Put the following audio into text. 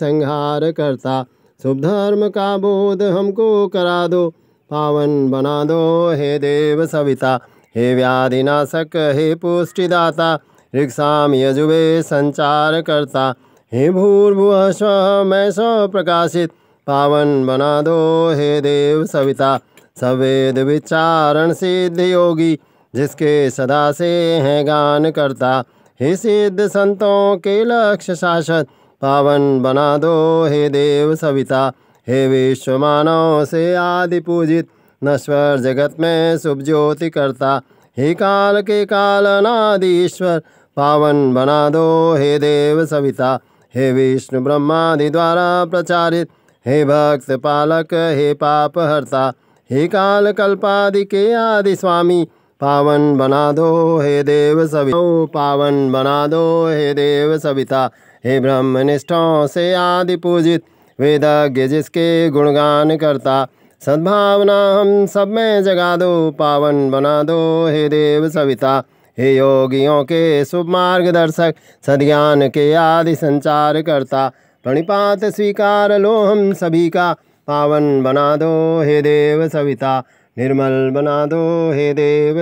संहार करता शुभ धर्म का बोध हमको करा दो पावन बना दो हे देव सविता हे व्याधिनाशक हे पुष्टिदाता ऋक्षाम यजुवे संचार करता हे भूर्भुव स्व मैं स्व प्रकाशित पावन बना दो हे देव सविता सवेद विचारण सिद्ध योगी जिसके सदा से हैं गान करता हे सिद्ध संतों के लक्ष्य शासक पावन बना दो हे देव सविता हे विश्वमानव से आदि पूजित नश्वर जगत में शुभ ज्योति करता हे काल के काल नादीश्वर पावन बना दो हे देव सविता हे विष्णु ब्रह्मादि द्वारा प्रचारित हे भक्त पालक हे पाप हर्ता हे काल कल्पादि के आदि स्वामी पावन बना दो हे देव सविता पावन बना दो हे देव सविता हे ब्रह्म निष्ठाओं से आदि पूजित वेदज्ञ जिसके गुणगान करता सद्भावना हम सब में जगा दो पावन बना दो हे देव सविता हे योगियों के शुभ मार्गदर्शक सदज्ञान के आदि संचार करता प्रणिपात स्वीकार लो हम सभी का पावन बना दो हे देव सविता निर्मल बना दो हे देव